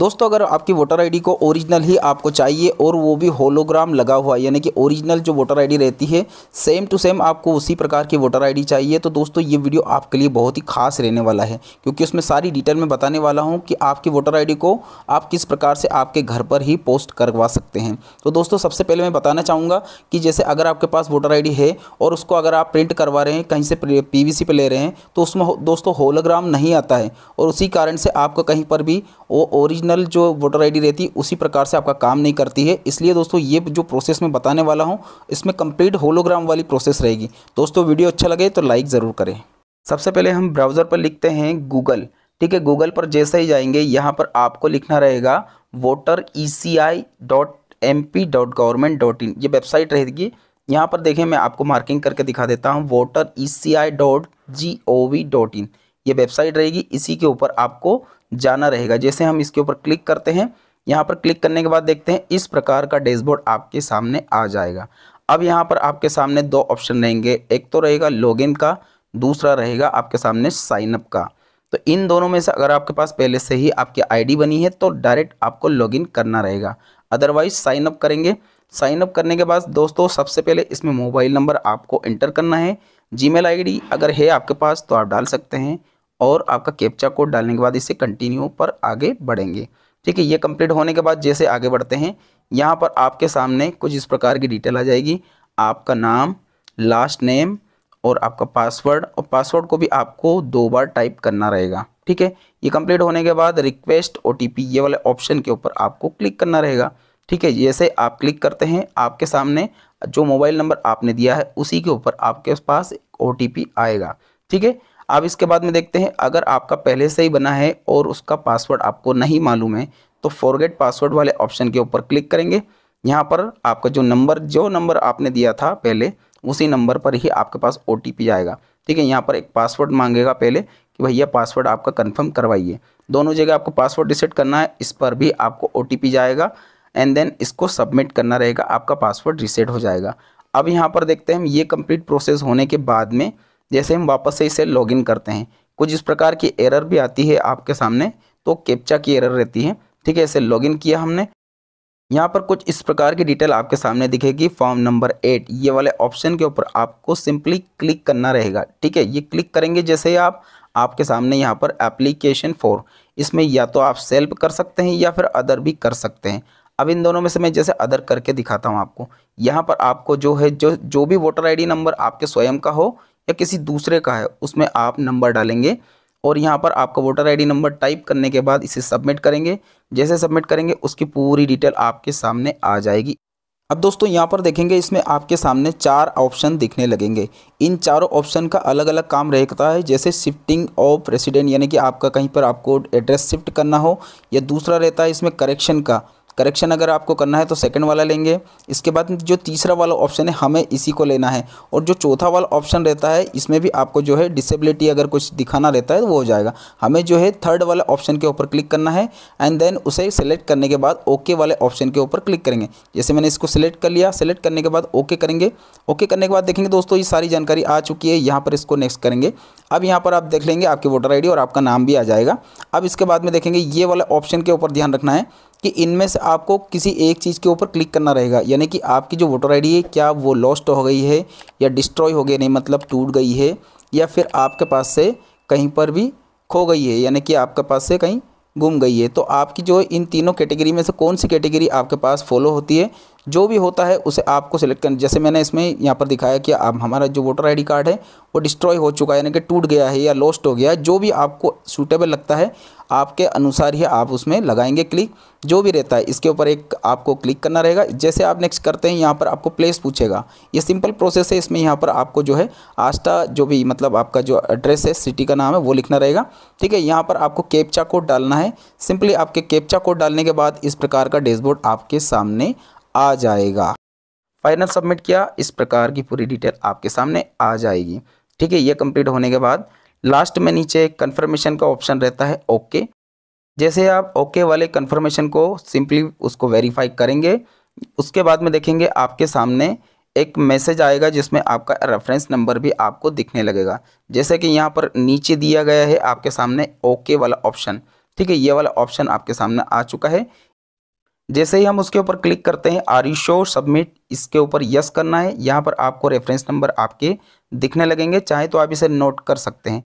दोस्तों अगर आपकी वोटर आईडी को ओरिजिनल ही आपको चाहिए और वो भी होलोग्राम लगा हुआ यानी कि ओरिजिनल जो वोटर आईडी रहती है सेम टू सेम आपको उसी प्रकार की वोटर आईडी चाहिए तो दोस्तों ये वीडियो आपके लिए बहुत ही खास रहने वाला है क्योंकि उसमें सारी डिटेल में बताने वाला हूँ कि आपकी वोटर आई को आप किस प्रकार से आपके घर पर ही पोस्ट करवा सकते हैं तो दोस्तों सबसे पहले मैं बताना चाहूँगा कि जैसे अगर आपके पास वोटर आई है और उसको अगर आप प्रिंट करवा रहे हैं कहीं से पी पे ले रहे हैं तो उसमें दोस्तों होलोग्राम नहीं आता है और उसी कारण से आपको कहीं पर भी वो ओरिजिनल ओरिजिनल जो वोटर आईडी रहती है उसी प्रकार से आपका काम नहीं करती है इसलिए दोस्तों ये जो प्रोसेस मैं बताने वाला हूँ इसमें कंप्लीट होलोग्राम वाली प्रोसेस रहेगी दोस्तों वीडियो अच्छा लगे तो लाइक ज़रूर करें सबसे पहले हम ब्राउज़र पर लिखते हैं गूगल ठीक है गूगल पर जैसे ही जाएंगे यहाँ पर आपको लिखना रहेगा voter E C I dot M P dot government dot in ये वेबसाइट रहेगी यहाँ पर देखें मैं आपको मार्किंग करके दिखा देता हूँ voter E C I dot G O V dot in ये वेबसाइट रहेगी इसी के ऊपर आपको जाना रहेगा जैसे हम इसके ऊपर क्लिक करते हैं यहाँ पर क्लिक करने के बाद देखते हैं इस प्रकार का डैशबोर्ड आपके सामने आ जाएगा अब यहाँ पर आपके सामने दो ऑप्शन रहेंगे एक तो रहेगा लॉगिन का दूसरा रहेगा आपके सामने साइनअप का तो इन दोनों में से अगर आपके पास पहले से ही आपकी आईडी बनी है तो डायरेक्ट आपको लॉगिन करना रहेगा अदरवाइज साइनअप करेंगे साइनअप करने के बाद दोस्तों सबसे पहले इसमें मोबाइल नंबर आपको एंटर करना है जी मेल अगर है आपके पास तो आप डाल सकते हैं और आपका कैप्चा कोड डालने के बाद इसे कंटिन्यू पर आगे बढ़ेंगे ठीक है ये कंप्लीट होने के बाद जैसे आगे बढ़ते हैं यहाँ पर आपके सामने कुछ इस प्रकार की डिटेल आ जाएगी आपका नाम लास्ट नेम और आपका पासवर्ड और पासवर्ड को भी आपको दो बार टाइप करना रहेगा ठीक है ये कंप्लीट होने के बाद रिक्वेस्ट ओ ये वाले ऑप्शन के ऊपर आपको क्लिक करना रहेगा ठीक है जैसे आप क्लिक करते हैं आपके सामने जो मोबाइल नंबर आपने दिया है उसी के ऊपर आपके पास ओ आएगा ठीक है अब इसके बाद में देखते हैं अगर आपका पहले से ही बना है और उसका पासवर्ड आपको नहीं मालूम है तो फॉरगेट पासवर्ड वाले ऑप्शन के ऊपर क्लिक करेंगे यहाँ पर आपका जो नंबर जो नंबर आपने दिया था पहले उसी नंबर पर ही आपके पास ओ आएगा ठीक है यहाँ पर एक पासवर्ड मांगेगा पहले कि भैया पासवर्ड आपका कन्फर्म करवाइए दोनों जगह आपको पासवर्ड रिसेट करना है इस पर भी आपको ओ जाएगा एंड देन इसको सबमिट करना रहेगा आपका पासवर्ड रिसेट हो जाएगा अब यहाँ पर देखते हैं ये कंप्लीट प्रोसेस होने के बाद में जैसे हम वापस से इसे लॉगिन करते हैं कुछ इस प्रकार की एरर भी आती है आपके सामने तो कैप्चा की एरर रहती है ठीक है इसे लॉगिन किया हमने यहाँ पर कुछ इस प्रकार की डिटेल आपके सामने दिखेगी फॉर्म नंबर एट ये वाले ऑप्शन के ऊपर आपको सिंपली क्लिक करना रहेगा ठीक है ये क्लिक करेंगे जैसे ही आप आपके सामने यहाँ पर एप्लीकेशन फोर इसमें या तो आप सेल्फ कर सकते हैं या फिर अदर भी कर सकते हैं अब इन दोनों में से मैं जैसे अदर करके दिखाता हूँ आपको यहाँ पर आपको जो है जो जो भी वोटर आईडी नंबर आपके स्वयं का हो या किसी दूसरे का है उसमें आप नंबर डालेंगे और यहाँ पर आपका वोटर आईडी नंबर टाइप करने के बाद इसे सबमिट करेंगे जैसे सबमिट करेंगे उसकी पूरी डिटेल आपके सामने आ जाएगी अब दोस्तों यहाँ पर देखेंगे इसमें आपके सामने चार ऑप्शन दिखने लगेंगे इन चारों ऑप्शन का अलग अलग काम रहता है जैसे शिफ्टिंग ऑफ रेसिडेंट यानी कि आपका कहीं पर आपको एड्रेस शिफ्ट करना हो या दूसरा रहता है इसमें करेक्शन का करेक्शन अगर आपको करना है तो सेकेंड वाला लेंगे इसके बाद जो तीसरा वाला ऑप्शन है हमें इसी को लेना है और जो चौथा वाला ऑप्शन रहता है इसमें भी आपको जो है डिसेबिलिटी अगर कुछ दिखाना रहता है तो वो हो जाएगा हमें जो है थर्ड वाले ऑप्शन के ऊपर क्लिक करना है एंड देन उसे सेलेक्ट करने के बाद ओके वाले ऑप्शन के ऊपर क्लिक करेंगे जैसे मैंने इसको सिलेक्ट कर लिया सेलेक्ट करने के बाद ओके करेंगे ओके करने के बाद देखेंगे दोस्तों ये सारी जानकारी आ चुकी है यहाँ पर इसको नेक्स्ट करेंगे अब यहाँ पर आप देख लेंगे आपकी वोटर आई और आपका नाम भी आ जाएगा अब इसके बाद में देखेंगे ये वाले ऑप्शन के ऊपर ध्यान रखना है कि इनमें से आपको किसी एक चीज़ के ऊपर क्लिक करना रहेगा यानी कि आपकी जो वोटर आईडी है क्या वो लॉस्ट हो गई है या डिस्ट्रॉय हो गई नहीं मतलब टूट गई है या फिर आपके पास से कहीं पर भी खो गई है यानी कि आपके पास से कहीं गुम गई है तो आपकी जो इन तीनों कैटेगरी में से कौन सी कैटेगरी आपके पास फॉलो होती है जो भी होता है उसे आपको सिलेक्ट करना जैसे मैंने इसमें यहाँ पर दिखाया कि आप हमारा जो वोटर आईडी कार्ड है वो डिस्ट्रॉय हो चुका है यानी कि टूट गया है या लॉस्ट हो गया है जो भी आपको सूटेबल लगता है आपके अनुसार ही आप उसमें लगाएंगे क्लिक जो भी रहता है इसके ऊपर एक आपको क्लिक करना रहेगा जैसे आप नेक्स्ट करते हैं यहाँ पर आपको प्लेस पूछेगा ये सिंपल प्रोसेस है इसमें यहाँ पर आपको जो है आस्था जो भी मतलब आपका जो एड्रेस है सिटी का नाम है वो लिखना रहेगा ठीक है यहाँ पर आपको कैप्चा कोड डालना है सिंपली आपके कैप्चा कोड डालने के बाद इस प्रकार का डैशबोर्ड आपके सामने आ जाएगा फाइनल सबमिट किया इस प्रकार की पूरी डिटेल आपके सामने आ जाएगी ठीक है ये कंप्लीट होने के बाद लास्ट में नीचे कन्फर्मेशन का ऑप्शन रहता है ओके जैसे आप ओके वाले कन्फर्मेशन को सिंपली उसको वेरीफाई करेंगे उसके बाद में देखेंगे आपके सामने एक मैसेज आएगा जिसमें आपका रेफरेंस नंबर भी आपको दिखने लगेगा जैसे कि यहाँ पर नीचे दिया गया है आपके सामने ओके वाला ऑप्शन ठीक है ये वाला ऑप्शन आपके सामने आ चुका है जैसे ही हम उसके ऊपर क्लिक करते हैं आर यू शो सबमिट इसके ऊपर यस करना है यहाँ पर आपको रेफरेंस नंबर आपके दिखने लगेंगे चाहे तो आप इसे नोट कर सकते हैं